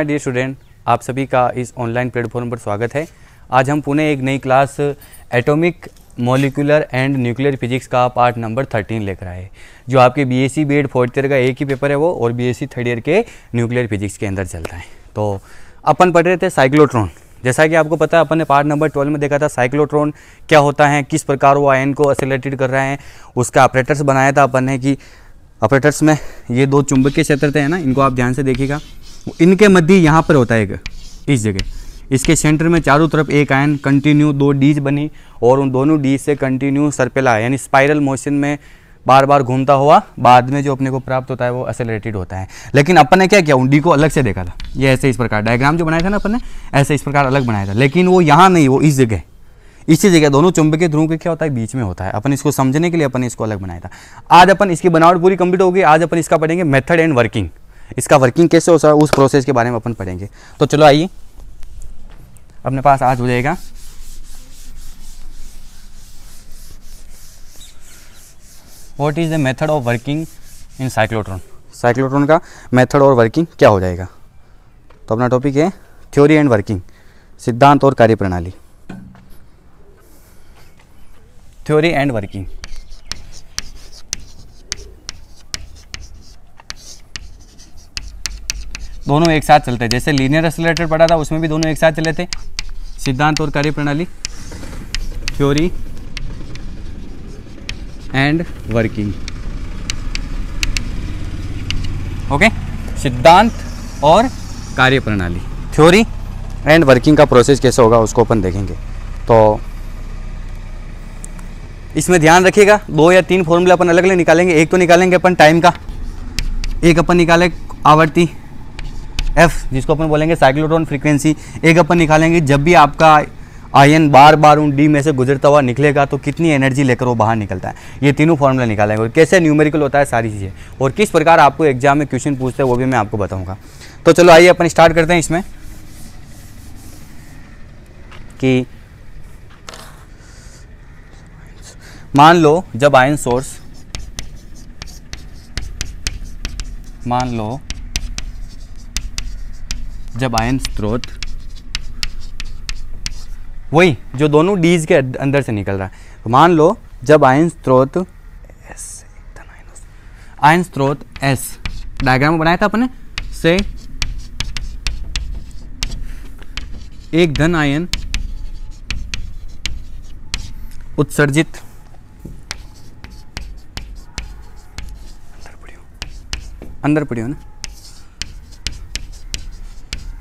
my dear student आप सभी का इस ऑनलाइन प्लेटफॉर्म पर स्वागत है आज हम पुणे एक नई class atomic molecular and nuclear physics का पार्ट नंबर थर्टीन लेकर आए जो आपके B S C B Ed fourth year का एक ही पेपर है वो और B S C third year के न्यूक्लियर फिजिक्स के अंदर चलता है तो अपन पढ़ रहे थे साइक्लोट्रॉन जैसा कि आपको पता है अपन ने पार्ट नंबर ट्वेल्व में देखा था साइक्लोट्रॉन क्या होता है किस प्रकार वो आयन को असिलेटेड कर रहे हैं उसका ऑपरेटर्स बनाया था अपन ने कि ऑपरेटर्स में ये दो चुंबकीय क्षेत्र थे ना इनको आप ध्यान से देखिएगा इनके मध्य यहाँ पर होता है एक इस जगह इसके सेंटर में चारों तरफ एक आयन कंटिन्यू दो डीज बनी और उन दोनों डीज से कंटिन्यू सरपेला यानी स्पाइरल मोशन में बार बार घूमता हुआ बाद में जो अपने को प्राप्त होता है वो असलरेटेड होता है लेकिन अपन ने क्या किया उन डी को अलग से देखा था ये ऐसे इस प्रकार डायग्राम जो बनाया था ना अपन ने ऐसे इस प्रकार अलग बनाया था लेकिन वो यहाँ नहीं वो इस जगह इसी जगह दोनों चुंबकीय ध्रुव के क्या होता है बीच में होता है अपन इसको समझने के लिए अपन इसको अलग बनाया था आज अपन इसकी बनावट पूरी कंप्लीट होगी आज अपन इसका पढ़ेंगे मेथड एंड वर्किंग इसका वर्किंग कैसे हो सकता है उस प्रोसेस के बारे में अपन पढ़ेंगे तो चलो आइए अपने पास आज हो जाएगा what is the method of working in cyclotron cyclotron का मेथड और वर्किंग क्या हो जाएगा तो अपना टॉपिक है थ्योरी एंड वर्किंग सिद्धांत और कार्यप्रणाली थ्योरी एंड वर्किंग दोनों एक साथ चलते हैं जैसे लीनियर एक्सलेटर पढ़ा था उसमें भी दोनों एक साथ चले थे सिद्धांत और कार्य प्रणाली थ्योरी एंड वर्किंग ओके सिद्धांत और कार्य प्रणाली थ्योरी एंड वर्किंग का प्रोसेस कैसे होगा उसको अपन देखेंगे तो इसमें ध्यान रखिएगा दो या तीन फॉर्मूला अपन अलग अलग निकालेंगे एक तो निकालेंगे अपन टाइम का एक अपन निकाले आवर्ती एफ जिसको अपन बोलेंगे साइक्लोट्रॉन फ्रीक्वेंसी एक अपन निकालेंगे जब भी आपका आयन बार बार उन डी में से गुजरता हुआ निकलेगा तो कितनी एनर्जी लेकर वो बाहर निकलता है ये तीनों फॉर्मूला निकालेंगे और कैसे न्यूमेरिकल होता है सारी चीज़ें और किस प्रकार आपको एग्जाम में क्वेश्चन पूछते हैं वो भी मैं आपको बताऊँगा तो चलो आइए अपन स्टार्ट करते हैं इसमें कि मान लो जब आयन सोर्स मान लो जब आयन स्रोत वही जो दोनों डीज के अंदर से निकल रहा है तो मान लो जब आयन स्रोत एस आयन स्रोत एस डायग्राम बनाया था अपने से एक धन आयन उत्सर्जित अंदर पड़ी हो ना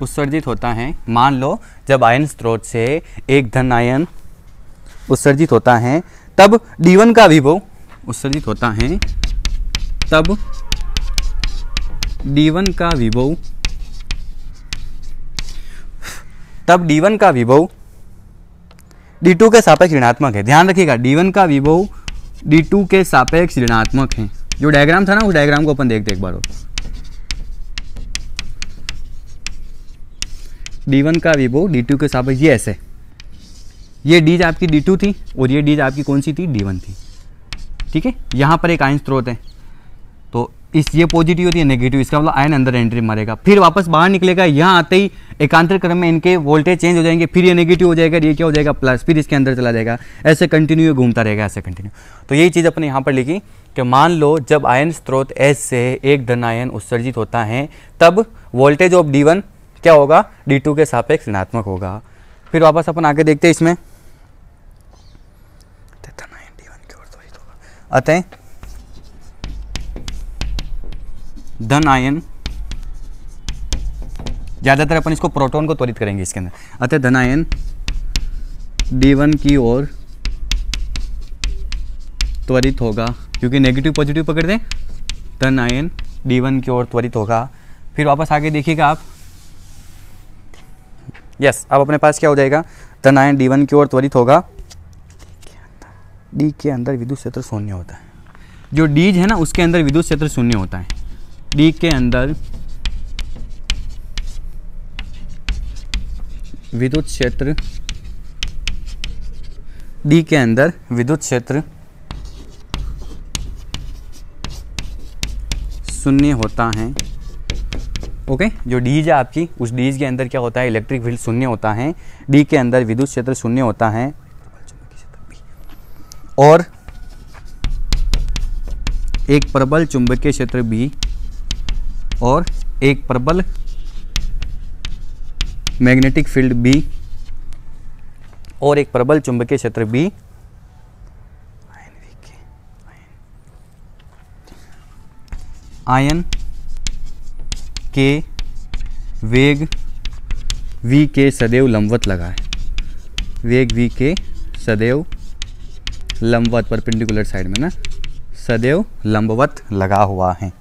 उत्सर्जित होता है मान लो जब आयन स्रोत से एक धन आयन उत्सर्जित होता है तब D1 का विभव उत्सर्जित होता है तब D1 का विभव तब D1 का विभव D2 के सापेक्ष ऋणात्मक है ध्यान रखिएगा D1 का विभव D2 के सापेक्ष ऋणात्मक है जो डायग्राम था ना उस डायग्राम को अपन देखते एक बार और डी वन का विवो डी टू के साथ ये ऐसे ये डीज आपकी डी टू थी और ये डीज आपकी कौन सी थी डी वन थी ठीक है यहाँ पर एक आयन स्त्रोत है तो इस ये पॉजिटिव होती है नेगेटिव इसका मतलब आयन अंदर एंट्री मारेगा फिर वापस बाहर निकलेगा यहाँ आते ही एकांतर क्रम में इनके वोल्टेज चेंज हो जाएंगे फिर ये नेगेटिव हो जाएगा ये क्या हो जाएगा प्लस फिर इसके अंदर चला जाएगा ऐसे कंटिन्यू घूमता रहेगा ऐसे कंटिन्यू तो यही चीज़ अपने यहाँ पर लिखी कि मान लो जब आयन स्त्रोत एस से एक धन आयन उत्सर्जित होता है तब वोल्टेज ऑफ डी वन क्या होगा डी टू के सापेक्ष ऋणात्मक होगा फिर वापस अपन आगे देखते हैं इसमें अतः धन आयन ज़्यादातर अपन इसको प्रोटॉन को त्वरित करेंगे इसके अंदर अतः धन आयन डी वन की ओर त्वरित होगा क्योंकि नेगेटिव पॉजिटिव पकड़ दें धन आयन डी वन की ओर त्वरित होगा फिर वापस आगे देखिएगा आप यस अब अपने पास क्या हो जाएगा तन आयन डी वन की ओर त्वरित होगा डी के अंदर विद्युत क्षेत्र शून्य होता है जो डीज है ना उसके अंदर विद्युत क्षेत्र शून्य होता है डी के अंदर विद्युत क्षेत्र डी के अंदर विद्युत क्षेत्र शून्य होता है ओके जो डीज है आपकी उस डीज के अंदर क्या होता है इलेक्ट्रिक फील्ड शून्य होता है डी के अंदर विद्युत क्षेत्र शून्य होता है और एक प्रबल चुंबकीय क्षेत्र बी और एक प्रबल मैग्नेटिक फील्ड बी और एक प्रबल चुंबकीय क्षेत्र बी आयन के वेग v के सदैव लंबवत लगा है वेग v के सदैव लंबवत पेंडिकुलर साइड में ना सदैव लंबवत लगा हुआ है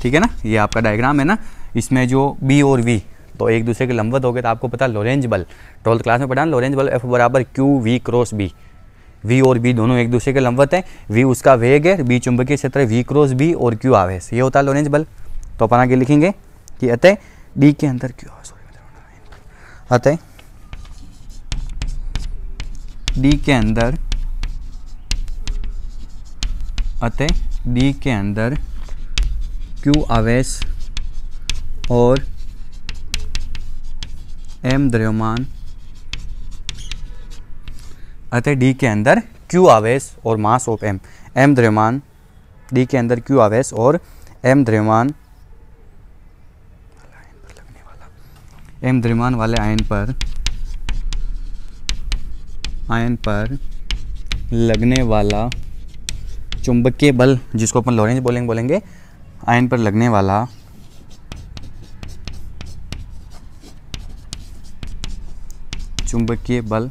ठीक है ना ये आपका डायग्राम है ना इसमें जो B और V तो एक दूसरे के लंबवत हो गए तो आपको पता लोरेंज बल ट्वेल्थ क्लास में पढ़ा लोरेंज बल F बराबर Q V cross B v और b दोनों एक दूसरे के लंबवत हैं v उसका वेग है b चुंबकीय क्षेत्र v क्रॉस b और q आवेश ये होता है लोरेंज बल तो अपन आगे लिखेंगे कि अतः d के अंदर क्यू आवेश अतः d के अंदर अतः d के अंदर q आवेश और m द्रव्यमान अतः डी के अंदर क्यू आवेश और मास ऑफ एम एम द्रव्यमान डी के अंदर क्यू आवेश और एम द्रव्यमान एम द्रव्यमान वाले आयन पर आयन पर लगने वाला चुंबकीय बल जिसको अपन लॉरेंज बोलेंगे बोलेंगे आयन पर लगने वाला चुंबकीय बल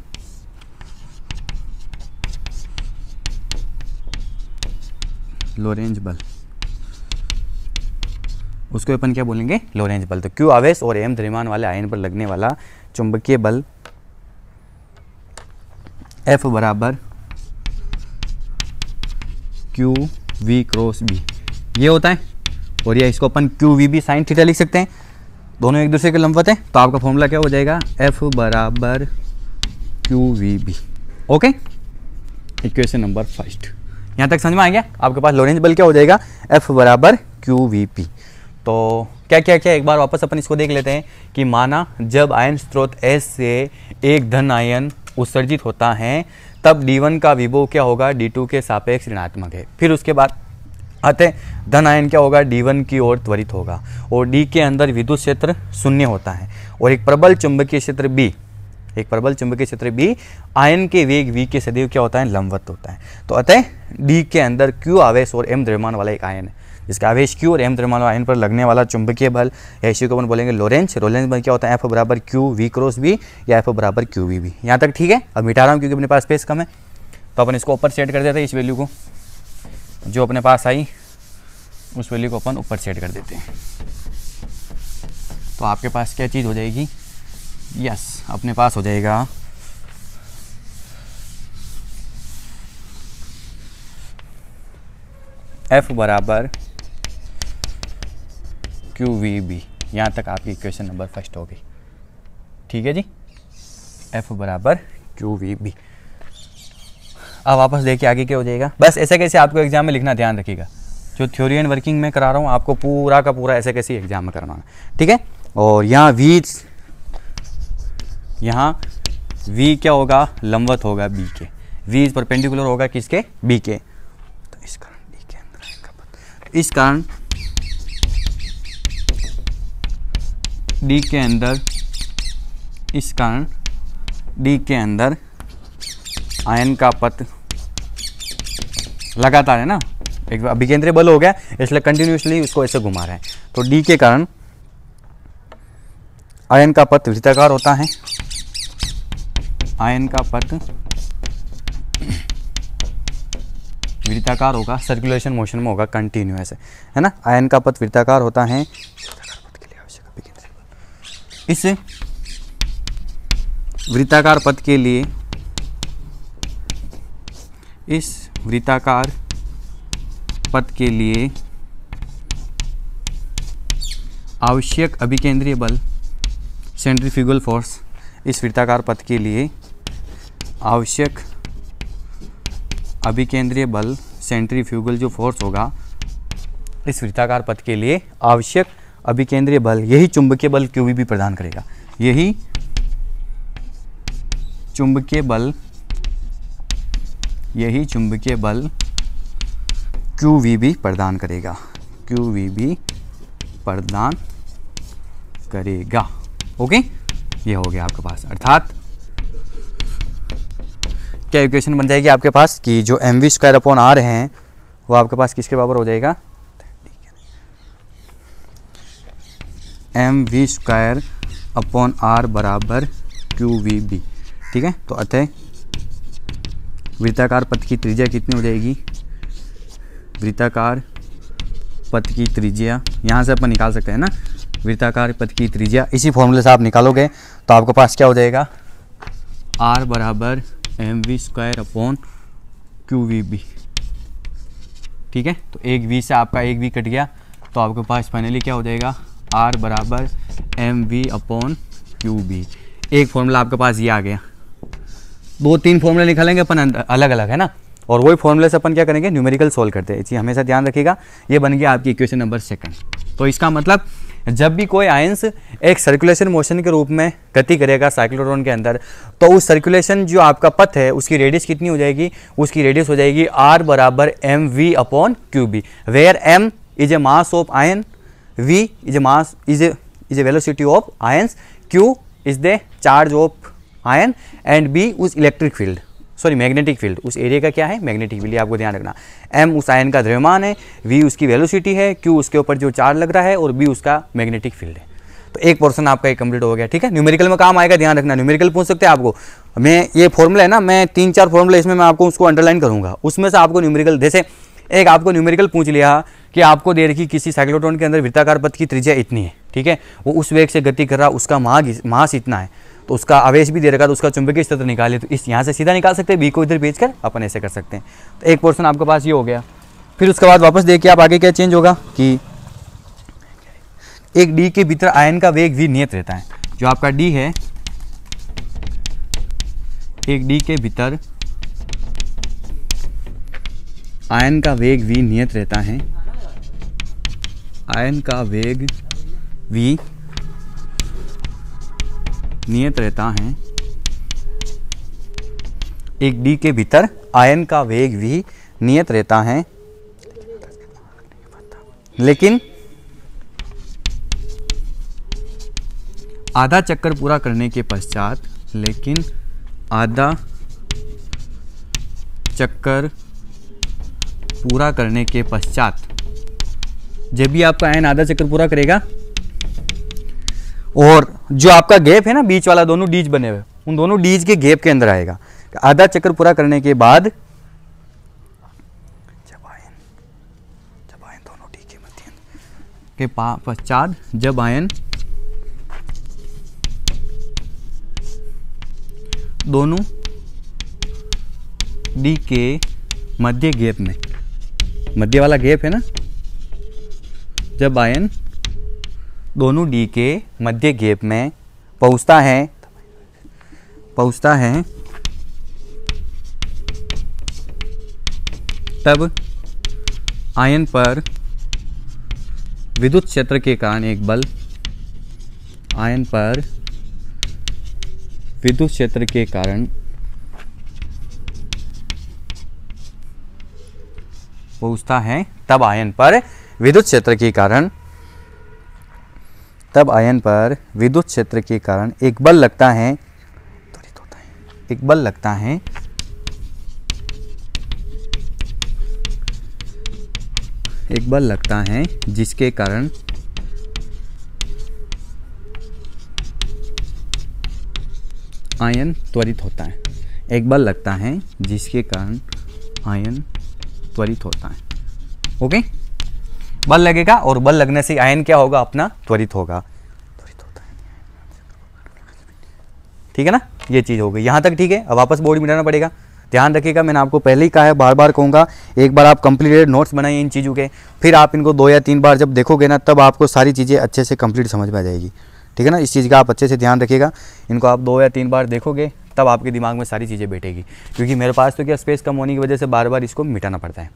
लोरेंज बल उसको अपन क्या बोलेंगे लोरेंज बल तो क्यू आवेश और एम द्रव्यमान वाले आयन पर लगने वाला चुंबकीय बल एफ बराबर क्यू वी क्रॉस बी ये होता है और ये इसको अपन Q V B sine theta लिख सकते हैं दोनों एक दूसरे के लंबवत हैं तो आपका फॉर्मूला क्या हो जाएगा एफ बराबर Q V B okay equation number first यहाँ तक समझ में आएंगे आपके पास लोरेंज बल क्या हो जाएगा एफ बराबर क्यू वी पी तो क्या क्या क्या एक बार वापस अपन इसको देख लेते हैं कि माना जब आयन स्रोत एस से एक धन आयन उत्सर्जित होता है तब वन का विभो क्या होगा टू के सापेक्ष ऋणात्मक है फिर उसके बाद आते धन आयन क्या होगा वन की ओर त्वरित होगा और डी के अंदर विद्युत क्षेत्र शून्य होता है और एक प्रबल चुंबकीय क्षेत्र बी एक प्रबल चुंबकीय क्षेत्र बी आयन के वेग वी के सदैव क्या होता है लंबवत होता है तो अतः डी के अंदर क्यू आवेश और एम द्रव्यमान वाला एक आयन है जिसका आवेश क्यू और एम द्रव्यमान आयन पर लगने वाला चुंबकीय बल या इसी को अपन बोलेंगे लोरेंस लोरेंज बल क्या होता है एफ बराबर क्यू वी क्रोस बी या एफ बराबर क्यू वी बी यहाँ तक ठीक है अब मिटा रहा हूँ क्योंकि अपने पास स्पेस कम है तो अपन इसको ऊपर सेट कर देते हैं इस वैल्यू को जो अपने पास आई उस वैल्यू को अपन ऊपर सेट कर देते हैं तो आपके पास क्या चीज़ हो जाएगी यस अपने पास हो जाएगा एफ बराबर क्यू वी बी यहाँ तक आपकी इक्वेशन नंबर फर्स्ट होगी ठीक है जी एफ बराबर क्यू वी बी अब वापस देखिए आगे क्या हो जाएगा बस ऐसे कैसे आपको एग्जाम में लिखना ध्यान रखिएगा जो थ्योरी एंड वर्किंग में करा रहा हूँ आपको पूरा का पूरा ऐसे कैसे एग्जाम में करवाना ठीक है और यहाँ वी यहाँ वी क्या होगा लंबवत होगा B के वी इज परपेंडिकुलर होगा किसके B के तो इस कारण डी के अंदर आएगा तो इस कारण D के अंदर इस कारण डी के अंदर आयन का पथ लगातार है ना एक अभिकेंद्रीय बल हो गया इसलिए कंटिन्यूसली उसको ऐसे घुमा रहे हैं तो डी के कारण आयन का पथ वृत्ताकार होता है आयन का पथ वृत्ताकार होगा सर्कुलेशन मोशन में होगा कंटिन्यूस है है ना आयन का पथ वृत्ताकार होता है इस वृत्ताकार पथ के लिए इस वृत्ताकार पथ के लिए आवश्यक अभिकेंद्रीय बल सेंट्रीफ्यूगल फोर्स इस वृत्ताकार पथ के लिए आवश्यक अभिकेंद्रीय बल सेंट्रीफ्यूगल जो फोर्स होगा इस वृत्ताकार पथ के लिए आवश्यक अभिकेंद्रीय बल यही चुंबकीय बल क्यू भी प्रदान करेगा यही चुंबकीय बल यही चुंबकीय बल क्यू भी प्रदान करेगा क्यू भी प्रदान करेगा ओके ये हो गया आपके पास अर्थात क्या इक्वेशन बन जाएगी आपके पास कि जो M V square upon R हैं वो आपके पास किसके बराबर हो जाएगा M V square upon R बराबर क्यू वी बी ठीक है तो अतः वृत्ताकार पथ की त्रिज्या कितनी हो जाएगी वृत्ताकार पथ की त्रिज्या यहाँ से अपन निकाल सकते हैं ना वृत्ताकार पथ की त्रिज्या इसी फॉर्मूले से आप निकालोगे तो आपके पास क्या हो जाएगा आर बराबर M V square upon Q V B ठीक है तो एक वी से आपका एक वी कट गया तो आपके पास फाइनली क्या हो जाएगा आर बराबर M V upon Q B एक फॉर्मूला आपके पास ये आ गया दो तीन फॉर्मूले निकालेंगे अपन अलग अलग है ना और वही फॉर्मूले से अपन क्या करेंगे न्यूमेरिकल सोल्व करते हैं इसी हमेशा ध्यान रखिएगा ये बन गया आपकी इक्वेशन नंबर सेकंड तो इसका मतलब जब भी कोई आयंस एक सर्कुलेशन मोशन के रूप में गति करेगा साइक्लोट्रॉन के अंदर तो उस सर्कुलेशन जो आपका पथ है उसकी रेडियस कितनी हो जाएगी उसकी रेडियस हो जाएगी आर बराबर M V upon Q B where M is a mass of ion V is a mass is a is a velocity of ions Q is the charge of ion and B is electric field sorry magnetic field उस area का क्या है magnetic field आपको ध्यान रखना M उस ion का द्रव्यमान है वी उसकी वेलोसिटी है क्यू उसके ऊपर जो चार्ज लग रहा है और बी उसका मैग्नेटिक फील्ड है तो एक पोर्सन आपका एक कंप्लीट हो गया ठीक है न्यूमेरिकल में काम आएगा ध्यान रखना न्यूमेरिकल पूछ सकते हैं आपको मैं ये फॉर्मूला है ना मैं तीन चार फॉर्मूला इसमें मैं आपको उसको अंडरलाइन करूंगा उसमें से आपको न्यूमेरिकल जैसे एक आपको न्यूमेरिकल पूछ लिया कि आपको दे रखी किसी साइक्लोटोन के अंदर वृत्ताकार पथ की त्रिज्या इतनी है ठीक है वो उस वेग से गति कर रहा उसका मास मास इतना है तो उसका आवेश भी दे रखा तो उसका चुंबकीय क्षेत्र तो निकाले तो इस यहाँ से सीधा निकाल सकते हैं बी को इधर भेज कर अपन ऐसे कर सकते हैं तो एक पोर्सन आपके पास ये हो गया फिर उसके बाद वापस देखिए आप आगे क्या चेंज होगा कि एक डी के भीतर आयन का वेग भी नियत रहता है जो आपका डी है एक डी के भीतर आयन का वेग भी नियत रहता है आयन का वेग भी नियत रहता है एक डी के भीतर आयन का वेग भी नियत रहता है लेकिन आधा चक्कर पूरा करने के पश्चात लेकिन आधा चक्कर पूरा करने के पश्चात जब भी आपका आयन आधा चक्कर पूरा करेगा और जो आपका गैप है ना बीच वाला दोनों डीज बने हुए उन दोनों डीज के गेप के अंदर आएगा तो आधा चक्कर पूरा करने के बाद के पश्चात जब आयन दोनों डी के मध्य गैप में मध्य वाला गैप है ना जब आयन दोनों डी के मध्य गेप में पहुंचता है पहुंचता है तब आयन पर विद्युत क्षेत्र के कारण एक बल आयन पर विद्युत क्षेत्र के कारण पहुंचता है तब आयन पर विद्युत क्षेत्र के कारण तब आयन पर विद्युत क्षेत्र के कारण एक बल लगता है त्वरित होता है एक बल लगता है एक बल लगता है जिसके कारण आयन त्वरित होता है एक बल लगता है जिसके कारण आयन त्वरित होता है ओके बल लगेगा और बल लगने से आयन क्या होगा अपना त्वरित होगा ठीक है ना ये चीज़ हो गई यहाँ तक ठीक है अब वापस बोर्ड मिटाना पड़ेगा ध्यान रखिएगा मैंने आपको पहले ही कहा है बार बार कहूँगा एक बार आप कंप्लीटेड नोट्स बनाइए इन चीज़ों के फिर आप इनको दो या तीन बार जब देखोगे ना तब आपको सारी चीज़ें अच्छे से कंप्लीट समझ में आ जाएगी ठीक है ना इस चीज़ का आप अच्छे से ध्यान रखिएगा इनको आप दो या तीन बार देखोगे तब आपके दिमाग में सारी चीज़ें बैठेगी क्योंकि मेरे पास तो क्या स्पेस कम होने की वजह से बार बार इसको मिटाना पड़ता है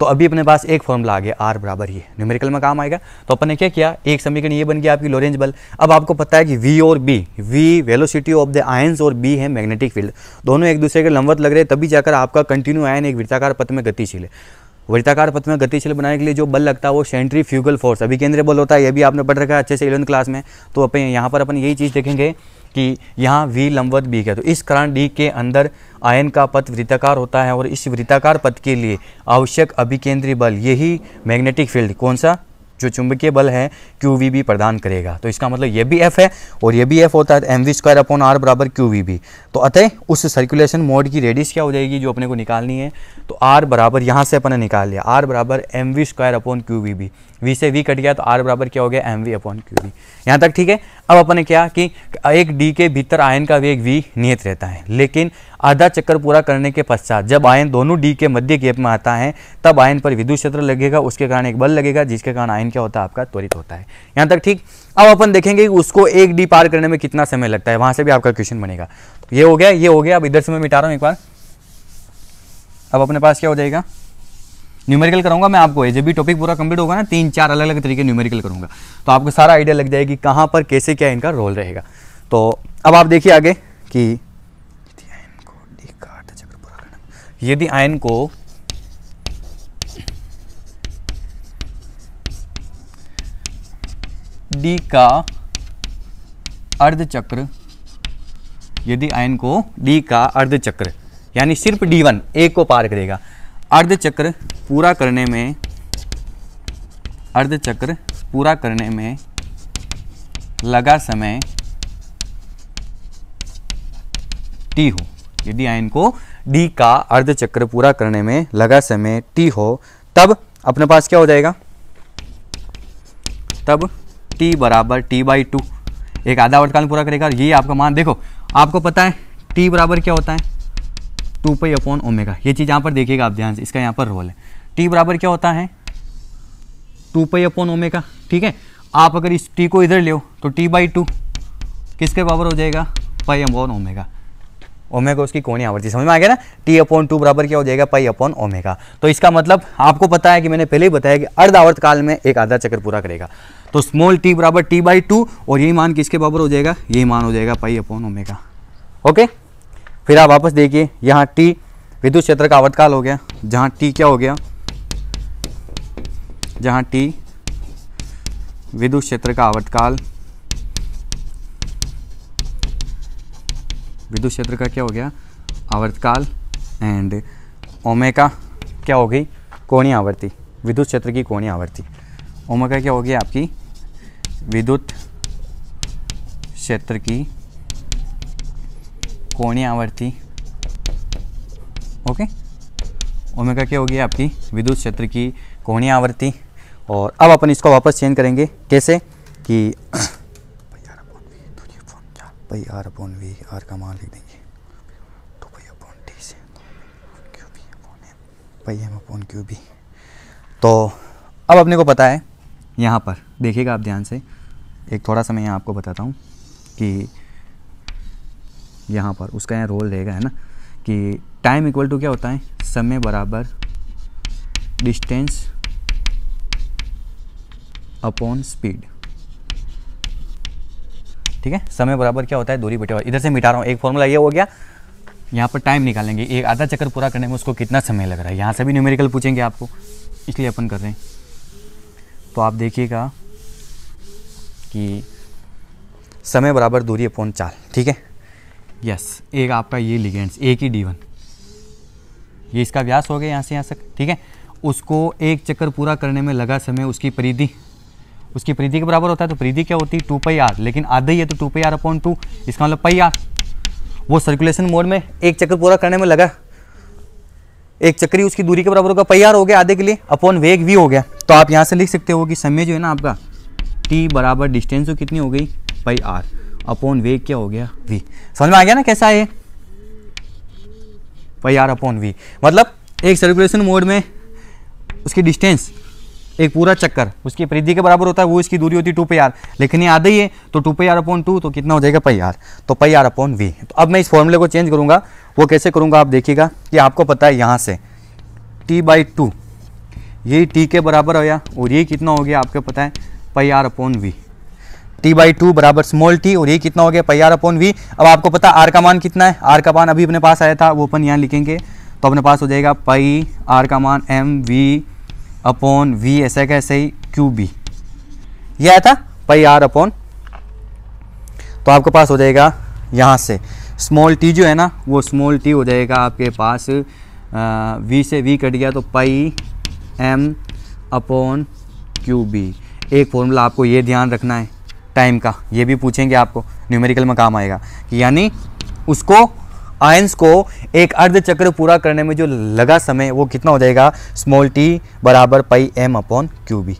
तो अभी अपने पास एक फॉर्मूला आ गया आर बराबर ये न्यूमेरिकल में काम आएगा तो अपन ने क्या किया एक समीकरण ये बन गया आपकी लोरेंज बल अब आपको पता है कि वी और B V velocity of the ions और बी है मैग्नेटिक फील्ड दोनों एक दूसरे के लंबवत लग रहे तभी जाकर आपका कंटिन्यू आयन एक वृत्ताकार पथ में गतिशील है वृत्ताकार पथ में गतिशील बनाने के लिए जो बल लगता है वो सेंट्री फ्यूगल फोर्स अभी केंद्रीय बल होता है ये भी आपने पढ़ रखा है अच्छे से इलेवंथ क्लास में तो अपन यहाँ पर अपन यही चीज़ देखेंगे कि यहाँ वी लंबवत बी है तो इस कारण डी के अंदर आयन का पथ वृत्ताकार होता है और इस वृत्ताकार पथ के लिए आवश्यक अभिकेंद्रीय बल यही मैग्नेटिक फील्ड कौन सा जो चुंबकीय बल है क्यू वी बी प्रदान करेगा तो इसका मतलब ये भी एफ है और ये भी एफ होता है M V square upon R बराबर क्यू वी बी तो अतः उस सर्कुलेशन मोड की रेडिस क्या हो जाएगी जो अपने को निकालनी है तो आर बराबर यहाँ से अपन ने निकाल लिया आर बराबर M V square upon Q V B V से वी कट गया तो आर बराबर क्या हो गया M V upon Q V यहाँ तक ठीक है अब अपन ने क्या कि एक डी के भीतर आयन का वेग वी नियत रहता है लेकिन आधा चक्कर पूरा करने के पश्चात जब आयन दोनों डी के मध्य गेप में आता है तब आयन पर विद्युत क्षेत्र लगेगा उसके कारण एक बल लगेगा जिसके कारण आयन क्या होता है आपका त्वरित होता है यहाँ तक ठीक अब अपन देखेंगे कि उसको एक डी पार करने में कितना समय लगता है वहाँ से भी आपका क्वेश्चन बनेगा ये हो गया ये हो गया अब इधर से मैं मिटा रहा हूँ एक बार अब अपने पास क्या हो जाएगा न्यूमेरिकल करूंगा मैं आपको जब भी टॉपिक पूरा कंप्लीट होगा ना तीन चार अलग अलग तरीके न्यूमेरिकल करूंगा तो आपको सारा आइडिया लग जाएगी कहाँ पर कैसे क्या इनका रोल रहेगा तो अब आप देखिए आगे कि यदि आयन को डी का अर्धचक्र यदि आयन को डी का अर्धचक्र यानी सिर्फ डी वन ए को पार करेगा अर्धचक्र पूरा करने में अर्धचक्र पूरा करने में लगा समय टी हो यदि आयन को डी का अर्धचक्र पूरा करने में लगा समय टी हो तब अपने पास क्या हो जाएगा तब टी बराबर टी बाई टू एक आधा वर्तकाल पूरा करेगा ये आपका मान देखो आपको पता है टी बराबर क्या होता है टू पाई अपॉन ओमेगा ये चीज़ यहाँ पर देखिएगा आप ध्यान से इसका यहाँ पर रोल है टी बराबर क्या होता है टू पाई अपॉन ओमेगा ठीक है आप अगर इस टी को इधर ले तो टी बाई टू किसके बराबर हो जाएगा पाई अपॉन ओमेगा ओमेगा उसकी कोनी आवर्ती समझ में आ गया ना टी अपॉन टू बराबर क्या हो जाएगा पाई अपॉन ओमेगा तो इसका मतलब आपको पता है कि मैंने पहले ही बताया कि अर्ध आवर्त काल में एक आधा चक्र पूरा करेगा तो स्मॉल टी बराबर टी बाई टू और यही मान किसके बराबर हो जाएगा यही मान हो जाएगा पाई अपॉन ओमेगा ओके फिर आप वापस देखिए यहाँ टी विद्युत क्षेत्र का आवर्तकाल हो गया जहाँ टी क्या हो गया जहाँ टी विद्युत क्षेत्र का आवर्तकाल विद्युत क्षेत्र का क्या हो गया आवर्तकाल एंड ओमेका क्या हो गई कोणी आवर्ती विद्युत क्षेत्र की कोणी आवर्ती ओमेका क्या हो गई आपकी विद्युत क्षेत्र की कोणीय आवर्ती ओके ओमेगा क्या होगी आपकी विद्युत क्षेत्र की कोणीय आवर्ती और अब अपन इसको वापस चेंज करेंगे कैसे कि भाई आर अपॉन वी आर का मान लिख देंगे तो भाई अपॉन टी से क्यू बी अपॉन एम भाई एम अपॉन क्यू बी तो अब अपने को पता है यहाँ पर देखिएगा आप ध्यान से एक थोड़ा सा मैं यहाँ आपको बताता हूँ कि यहाँ पर उसका यहाँ रोल रहेगा है ना कि टाइम इक्वल टू क्या होता है समय बराबर डिस्टेंस अपॉन स्पीड ठीक है समय बराबर क्या होता है दूरी बटे इधर से मिटा रहा हूँ एक फॉर्मूला ये हो गया यहाँ पर टाइम निकालेंगे एक आधा चक्कर पूरा करने में उसको कितना समय लग रहा है यहाँ से भी न्यूमेरिकल पूछेंगे आपको इसलिए अपन कर रहे हैं तो आप देखिएगा कि समय बराबर दूरी अपॉन चाल ठीक है यस एक आपका ये लिगेंड्स एक ही डी वन ये इसका व्यास हो गया यहाँ से यहाँ तक ठीक है उसको एक चक्कर पूरा करने में लगा समय उसकी परिधि उसकी परिधि के बराबर होता है तो परिधि क्या होती है टू पाई आर लेकिन आधे ही है तो two pi R upon two इसका मतलब पाई आर वो सर्कुलेशन मोड में एक चक्कर पूरा करने में लगा एक चक्कर ही उसकी दूरी के बराबर होगा पाई आर हो गया आधे के लिए अपॉन वेग वी हो गया तो आप यहाँ से लिख सकते हो कि समय जो है ना आपका टी बराबर डिस्टेंस तो कितनी हो गई पाई आर अपॉन वे क्या हो गया वी समझ में आ गया ना कैसा है वाई आर अपॉन वी मतलब एक सर्कुलेशन मोड में उसकी डिस्टेंस एक पूरा चक्कर उसकी परिधि के बराबर होता है वो इसकी दूरी होती है टू पे आर लेकिन ये आधा ही है तो टू पे आर अपॉन टू तो कितना हो जाएगा पई आर तो पाई आर अपॉन वी तो अब मैं इस फॉर्मूले को चेंज करूंगा वो कैसे करूंगा आप देखिएगा कि आपको पता है यहाँ से टी बाई टू ये टी के बराबर हो गया और ये कितना हो गया आपको पता है pi R upon V T by two बराबर स्मॉल टी और ये कितना हो गया पाई आर अपॉन वी अब आपको पता आर का मान कितना है आर का मान अभी अपने पास आया था वो अपन यहाँ लिखेंगे तो अपने पास हो जाएगा पाई आर का मान एम वी अपॉन वी ऐसा कैसे ही क्यू बी ये आया था पाई आर अपॉन तो आपके पास हो जाएगा यहाँ से स्मॉल टी जो है ना वो स्मॉल टी हो जाएगा आपके पास आ, वी से वी कट गया तो pi M upon Q B एक फॉर्मूला आपको ये ध्यान रखना है टाइम का ये भी पूछेंगे आपको न्यूमेरिकल में काम आएगा कि यानी उसको आयंस को एक अर्ध चक्र पूरा करने में जो लगा समय वो कितना हो जाएगा स्मॉल टी बराबर pi M upon Q B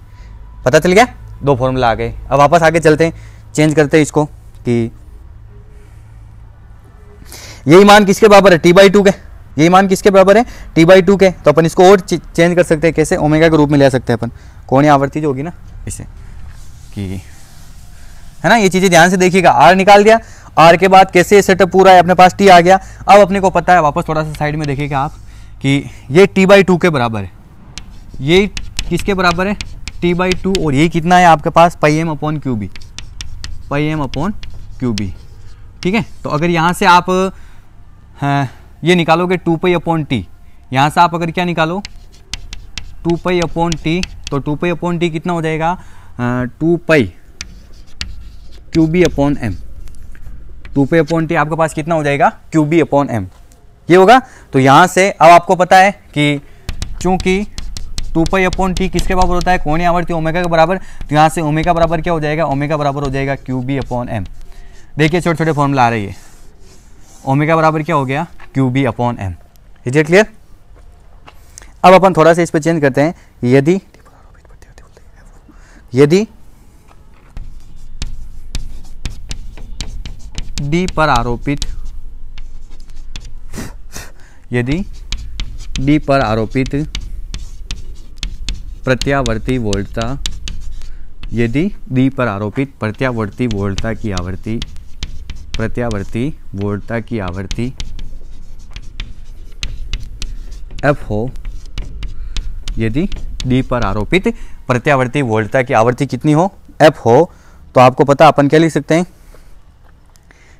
पता चल गया दो फॉर्मूला आ गए अब वापस आगे चलते हैं चेंज करते हैं इसको कि यही मान किसके बराबर है टी बाई टू के यही मान किसके बराबर है टी बाई टू के तो अपन इसको और चेंज कर सकते हैं कैसे ओमेगा के रूप में ले सकते हैं अपन कौन आवर्ती जो होगी ना इसे कि है ना ये चीजें ध्यान से देखिएगा आर निकाल दिया आर के बाद कैसे सेटअप पूरा है अपने पास टी आ गया अब अपने को पता है वापस थोड़ा सा साइड में देखिएगा आप कि ये टी बाई टू के बराबर है ये किसके बराबर है टी बाई टू और ये कितना है आपके पास pi M upon Q B pi M upon Q B ठीक है तो अगर यहाँ से आप हाँ, ये निकालोगे टू पाई अपॉन टी यहाँ से आप अगर क्या निकालो टू पाई अपॉन टी तो टू पाई अपॉन टी कितना हो जाएगा टू हाँ, pi Q B upon M two pi upon T आपके पास कितना हो जाएगा क्यू बी अपॉन एम ये होगा तो यहां से अब आपको पता है कि चूंकि टू पे अपॉन टी किसके बराबर होता है कौन ही आवर्ती ओमेगा के बराबर तो यहां से ओमेगा बराबर क्या हो जाएगा ओमेगा बराबर हो जाएगा क्यू बी अपॉन एम देखिए छोटे छोटे फॉर्मूला आ रही है ओमेगा बराबर क्या हो गया Q B upon M is it clear अब अपन थोड़ा सा इस पर चेंज करते हैं यदि यदि डी पर आरोपित यदि डी पर आरोपित प्रत्यावर्ती वोल्टता यदि डी पर आरोपित प्रत्यावर्ती वोल्टता की आवृत्ति प्रत्यावर्ती वोल्टता की आवृत्ति एफ हो यदि डी पर आरोपित प्रत्यावर्ती वोल्टता की आवृत्ति कितनी हो एफ हो तो आपको पता अपन क्या लिख सकते हैं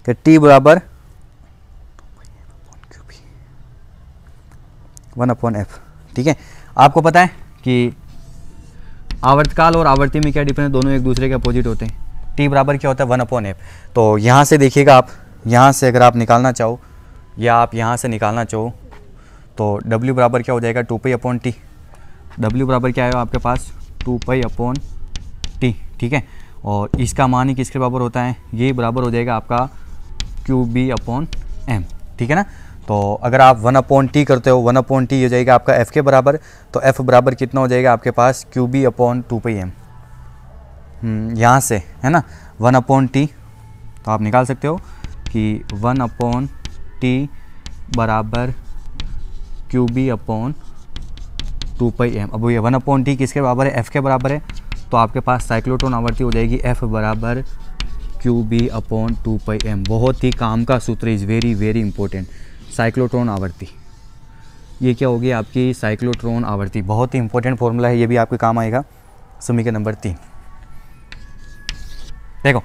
कि टी बराबर वन अपॉन एफ ठीक है आपको पता है कि आवर्तकाल और आवर्ती में क्या डिफरेंस दोनों एक दूसरे के अपोजिट होते हैं टी बराबर क्या होता है वन अपॉन एफ तो यहाँ से देखिएगा आप यहाँ से अगर आप निकालना चाहो या आप यहाँ से निकालना चाहो तो W बराबर क्या हो जाएगा two pi upon T W बराबर क्या आएगा आपके पास टू पाई अपॉन टी ठीक है और इसका मान ही किसके बराबर होता है ये बराबर हो जाएगा आपका क्यू बी अपॉन एम ठीक है ना तो अगर आप वन अपॉन टी करते हो वन अपॉन टी हो जाएगा आपका एफ़ के बराबर तो एफ़ बराबर कितना हो जाएगा आपके पास Q B upon two pi M यहाँ से है ना वन अपॉन टी तो आप निकाल सकते हो कि वन अपॉन टी बराबर Q B upon two pi M अब ये वन अपॉन टी किसके बराबर है एफ़ के बराबर है तो आपके पास साइक्लोटोन आवर्ती हो जाएगी एफ़ बराबर Q B upon two pi M बहुत ही काम का सूत्र is very very important cyclotron आवर्ती ये क्या होगी आपकी साइक्लोट्रॉन आवर्ती बहुत ही इंपॉर्टेंट फॉर्मूला है ये भी आपके काम आएगा के नंबर तीन देखो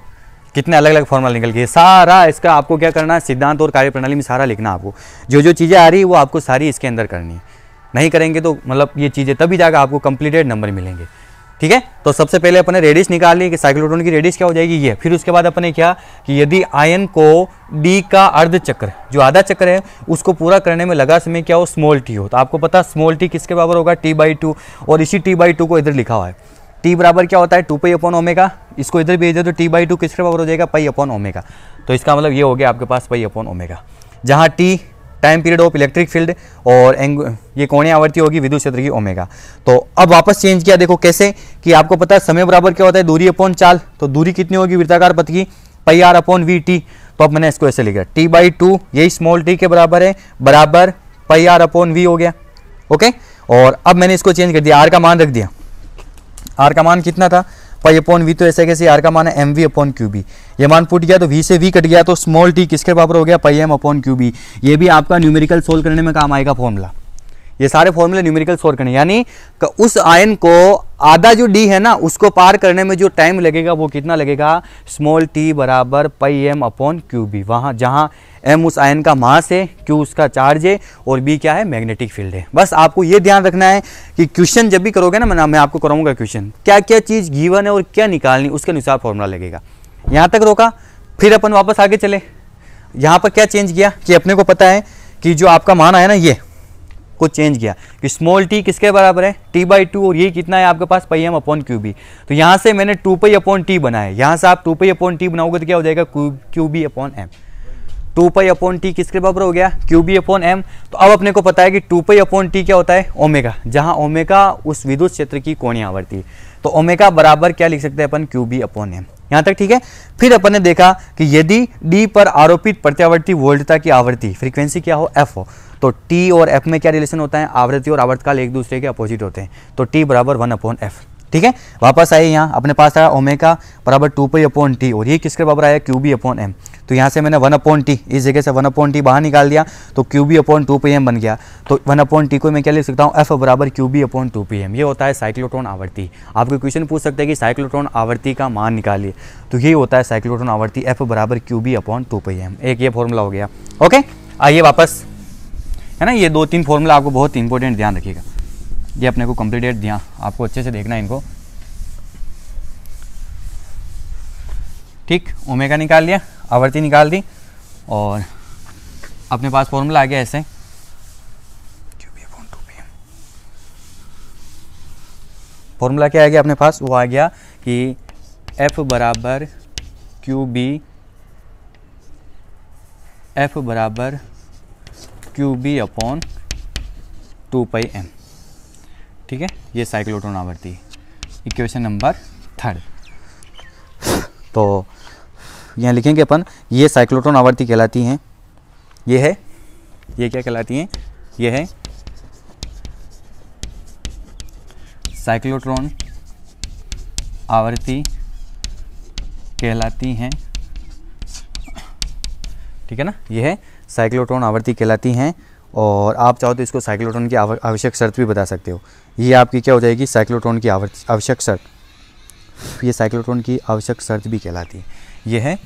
कितने अलग अलग फॉर्मूला निकल गए सारा इसका आपको क्या करना है सिद्धांत और कार्यप्रणाली में सारा लिखना आपको जो जो चीज़ें आ रही है वो आपको सारी इसके अंदर करनी है नहीं करेंगे तो मतलब ये चीज़ें तभी जाकर आपको कंप्लीटेड नंबर मिलेंगे ठीक है तो सबसे पहले अपने रेडिस निकाल ली कि साइक्लोटोन की रेडिस क्या हो जाएगी ये फिर उसके बाद अपने क्या कि यदि आयन को डी का अर्ध चक्र जो आधा चक्र है उसको पूरा करने में लगा समय क्या हो स्मॉल टी हो तो आपको पता स्मॉल टी किसके बराबर होगा टी बाई टू और इसी टी बाई टू को इधर लिखा हुआ है टी बराबर क्या होता है टू पाई अपॉन ओमेगा इसको इधर भेज दो तो टी बाई टू किसके बराबर हो जाएगा पाई अपॉन ओमेगा तो इसका मतलब ये हो गया आपके पास पाई अपॉन ओमेगा जहाँ T time period of electric field और एंग ये कोणीय आवृत्ति होगी विद्युत क्षेत्र की ओमेगा तो अब वापस चेंज किया देखो कैसे कि आपको पता है समय बराबर क्या होता है दूरी अपॉन चाल तो दूरी कितनी होगी वृत्ताकार पथ की pi R upon V T तो अब मैंने इसको ऐसे लिखा टी बाई टू यही स्मॉल टी के बराबर है बराबर पाई आर अपॉन वी हो गया ओके और अब मैंने इसको चेंज कर दिया आर का मान रख दिया आर का मान कितना था पाई अपॉन वी तो ऐसे कैसे आर का मान है M V upon Q B ये मान फूट गया तो वी से वी कट गया तो स्मॉल टी किसके बराबर हो गया pi M upon Q B ये भी आपका न्यूमेरिकल सोल्व करने में काम आएगा फॉर्मूला ये सारे फॉर्मूले न्यूमेरिकल सोल्व करने यानी उस आयन को आधा जो डी है ना उसको पार करने में जो टाइम लगेगा वो कितना लगेगा स्मॉल टी बराबर pi M upon Q B वहाँ जहाँ एम उस आयन का मास है क्यू उसका चार्ज है और बी क्या है मैग्नेटिक फील्ड है बस आपको ये ध्यान रखना है कि क्वेश्चन जब भी करोगे ना मैं मैं आपको कराऊंगा क्वेश्चन क्या क्या चीज़ गीवन है और क्या निकालनी उसके अनुसार फॉर्मूला लगेगा यहाँ तक रोका फिर अपन वापस आगे चले यहाँ पर क्या चेंज किया कि अपने को पता है कि जो आपका मान आया ना ये को चेंज किया कि स्मॉल टी किसके बराबर है टी बाई टू और ये कितना है आपके पास pi M upon Q B तो यहाँ से मैंने टू पाई अपॉन टी बनाया यहाँ से आप टू पाई अपॉन टी बनाओगे तो क्या हो जाएगा Q B upon M two pi upon T किसके बराबर हो गया क्यू बी अपॉन एम तो अब अपने को पता है कि टू पाई अपॉन टी क्या होता है ओमेगा जहाँ ओमेगा उस विद्युत क्षेत्र की कोणीय आवर्ती तो ओमेगा बराबर क्या लिख सकते हैं अपन क्यू बी अपॉन एम यहाँ तक ठीक है फिर अपन ने देखा कि यदि डी पर आरोपित प्रत्यावर्ती वोल्टता की आवृत्ति फ्रीक्वेंसी क्या हो एफ हो तो टी और एफ में क्या रिलेशन होता है आवृत्ति और आवर्तकाल एक दूसरे के अपोजिट होते हैं तो टी बराबर वन अपॉन एफ ठीक है वापस आए यहाँ अपने पास आया ओमेगा बराबर टू पी अपॉन टी और ये किसके बराबर आया क्यू बी अपॉन एम तो यहाँ से मैंने वन अपॉन टी इस जगह से वन अपॉन टी बाहर निकाल दिया तो Q B upon two P M बन गया तो वन अपॉन टी को मैं क्या लिख सकता हूँ एफ बराबर Q B upon two P M ये होता है साइक्लोट्रॉन आवर्ती आपको क्वेश्चन पूछ सकते हैं कि साइक्लोट्रॉन आवर्ती का मान निकालिए तो ये होता है साइक्लोट्रॉन आवर्ती एफ बराबर Q B upon two P M एक ये फॉर्मूला हो गया ओके आइए वापस है ना ये दो तीन फॉर्मूला आपको बहुत इंपॉर्टेंट ध्यान रखिएगा ये अपने को कंप्लीटेड ध्यान आपको अच्छे से देखना है इनको ठीक ओमेगा निकाल लिया आवर्ती निकाल दी और अपने पास फॉर्मूला आ गया ऐसे फॉर्मूला क्या आ गया अपने पास वो आ गया कि एफ बराबर क्यू बी एफ बराबर Q B upon two pi M ठीक है ये साइक्लोट्रोन आवर्ती इक्वेशन नंबर थर्ड तो यहाँ लिखेंगे अपन ये साइक्लोट्रोन आवर्ती कहलाती हैं ये है ये क्या कहलाती हैं ये है साइक्लोट्रॉन आवर्ती कहलाती हैं ठीक है ना यह है साइक्लोट्रॉन आवर्ती कहलाती हैं और आप चाहो तो इसको साइक्लोट्रॉन की आवश्यक शर्त भी बता सकते हो ये आपकी क्या हो जाएगी साइक्लोट्रॉन की आवश्यक शर्त ये साइक्लोट्रॉन की आवश्यक शर्त भी कहलाती है ये है